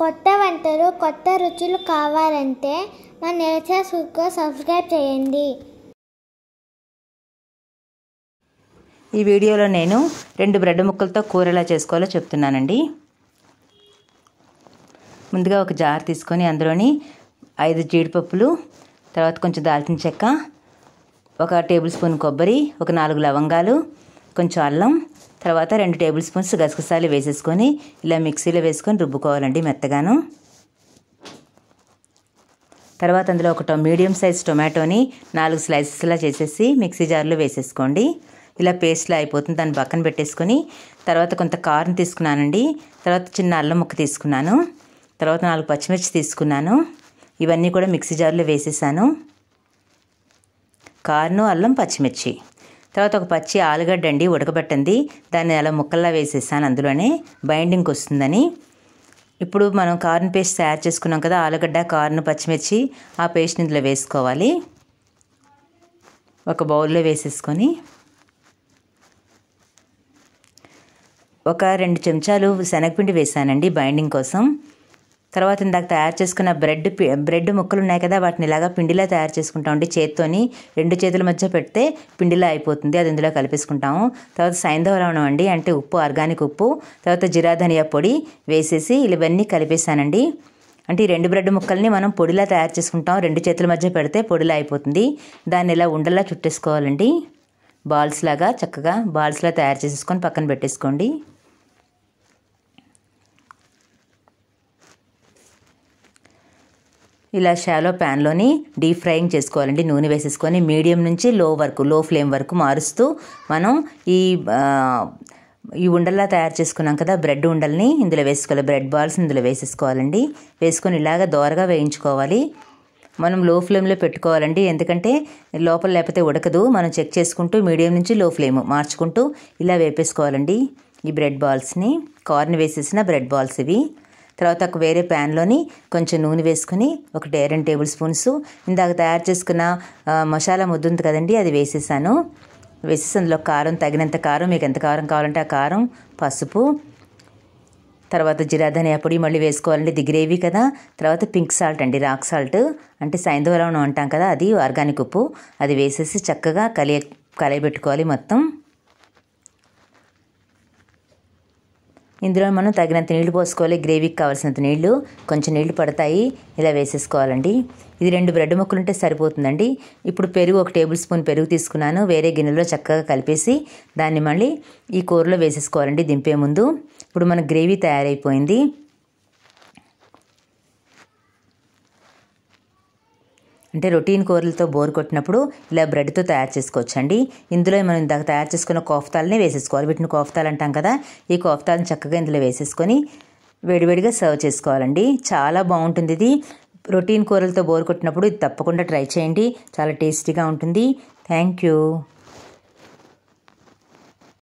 కొత్త వంటలు కొత్త రుచులు కావాలంటే మా నేచర్ సుఖ సబ్స్క్రైబ్ చేయండి ఈ వీడియోలో నేను రెండు బ్రెడ్ ముక్కలతో కూర ఎలా చేసుకోవాలో చెప్తున్నానండి ముందుగా ఒక జార్ తీసుకొని అందులోని ఐదు జీడిపప్పులు తర్వాత కొంచెం దాల్చిన చెక్క ఒక టేబుల్ స్పూన్ కొబ్బరి ఒక నాలుగు లవంగాలు కొంచెం అల్లం తర్వాత రెండు టేబుల్ స్పూన్స్ గసగసాలు వేసేసుకొని ఇలా మిక్సీలో వేసుకొని రుబ్బుకోవాలండి మెత్తగాను తర్వాత అందులో ఒక మీడియం సైజ్ టొమాటోని నాలుగు స్లైసెస్లా చేసేసి మిక్సీ జార్లో వేసేసుకోండి ఇలా పేస్ట్లా అయిపోతుంది దాన్ని పక్కన పెట్టేసుకొని తర్వాత కొంత కారం తీసుకున్నానండి తర్వాత చిన్న అల్లం ముక్క తీసుకున్నాను తర్వాత నాలుగు పచ్చిమిర్చి తీసుకున్నాను ఇవన్నీ కూడా మిక్సీ జార్లో వేసేసాను కారును అల్లం పచ్చిమిర్చి తర్వాత ఒక పచ్చి ఆలుగడ్డ అండి ఉడకబెట్టండి దాన్ని అలా ముక్కల్లా వేసేసాను అందులోనే బైండింగ్ వస్తుందని ఇప్పుడు మనం కార్న్ పేస్ట్ తయారు చేసుకున్నాం కదా ఆలుగడ్డ కార్న్ పచ్చిమిర్చి ఆ పేస్ట్ని ఇందులో వేసుకోవాలి ఒక బౌల్లో వేసేసుకొని ఒక రెండు చెంచాలు శనగపిండి వేసానండి బైండింగ్ కోసం తర్వాత ఇందాక తయారు చేసుకున్న బ్రెడ్ బ్రెడ్ ముక్కలు ఉన్నాయి కదా వాటిని ఇలాగా పిండిలా తయారు చేసుకుంటామండి చేత్తోని రెండు చేతుల మధ్య పెడితే పిండిలా అయిపోతుంది అది ఇందులో కలిపేసుకుంటాము తర్వాత సైంధవ లవణం అండి అంటే ఉప్పు ఆర్గానిక్ ఉప్పు తర్వాత జీరా ధనియా పొడి వేసేసి ఇవన్నీ కలిపేసానండి అంటే ఈ రెండు బ్రెడ్ ముక్కల్ని మనం పొడిలా తయారు చేసుకుంటాం రెండు చేతుల మధ్య పెడితే పొడిలా అయిపోతుంది దాన్ని ఇలా ఉండలా చుట్టేసుకోవాలండి బాల్స్ లాగా చక్కగా బాల్స్లా తయారు చేసేసుకొని పక్కన పెట్టేసుకోండి ఇలా షాలో ప్యాన్లోని డీప్ ఫ్రైయింగ్ చేసుకోవాలండి నూనె వేసేసుకొని మీడియం నుంచి లో వరకు లో ఫ్లేమ్ వరకు మారుస్తూ మనం ఈ ఈ ఉండల్లా తయారు చేసుకున్నాం కదా బ్రెడ్ ఉండల్ని ఇందులో వేసుకోవాలి బ్రెడ్ బాల్స్ ఇందులో వేసేసుకోవాలండి వేసుకొని ఇలాగ దోరగా వేయించుకోవాలి మనం లో ఫ్లేమ్లో పెట్టుకోవాలండి ఎందుకంటే లోపల లేకపోతే ఉడకదు మనం చెక్ చేసుకుంటూ మీడియం నుంచి లో ఫ్లేమ్ మార్చుకుంటూ ఇలా వేపేసుకోవాలండి ఈ బ్రెడ్ బాల్స్ని కార్న్ వేసేసిన బ్రెడ్ బాల్స్ ఇవి తర్వాత ఒక వేరే ప్యాన్లోని కొంచెం నూనె వేసుకుని ఒక రెండు టేబుల్ స్పూన్స్ ఇందాక తయారు చేసుకున్న మసాలా ముద్దు ఉంది కదండి అది వేసేసాను వేసేసి అందులో కారం తగినంత కారం మీకు ఎంత కారం కావాలంటే ఆ కారం పసుపు తర్వాత జిరా ధనియా పొడి మళ్ళీ వేసుకోవాలండి ఇది గ్రేవీ కదా తర్వాత పింక్ సాల్ట్ అండి రాక్ సాల్ట్ అంటే సైంధవరం అంటాం కదా అది ఆర్గానిక్ ఉప్పు అది వేసేసి చక్కగా కలియ కలయబెట్టుకోవాలి మొత్తం ఇందులో మనం తగినంత నీళ్లు పోసుకోవాలి గ్రేవీకి కావాల్సినంత నీళ్లు కొంచెం నీళ్లు పడతాయి ఇలా వేసేసుకోవాలండి ఇది రెండు బ్రెడ్ ముక్కలు ఉంటే సరిపోతుందండి ఇప్పుడు పెరుగు ఒక టేబుల్ స్పూన్ పెరుగు తీసుకున్నాను వేరే గిన్నెలో చక్కగా కలిపేసి దాన్ని మళ్ళీ ఈ కూరలో వేసేసుకోవాలండి దింపే ముందు ఇప్పుడు మన గ్రేవీ తయారైపోయింది అంటే రొటీన్ కూరలతో బోర్ కొట్టినప్పుడు ఇలా బ్రెడ్తో తయారు చేసుకోవచ్చండి ఇందులో మనం ఇందాక తయారు చేసుకున్న కోఫ్తాలని వేసేసుకోవాలి వీటిని కోఫ్తాలు అంటాం కదా ఈ కోఫ్తాలను చక్కగా ఇందులో వేసేసుకొని వేడివేడిగా సర్వ్ చేసుకోవాలండి చాలా బాగుంటుంది ఇది రొటీన్ కూరలతో బోర్ కొట్టినప్పుడు ఇది తప్పకుండా ట్రై చేయండి చాలా టేస్టీగా ఉంటుంది థ్యాంక్ యూ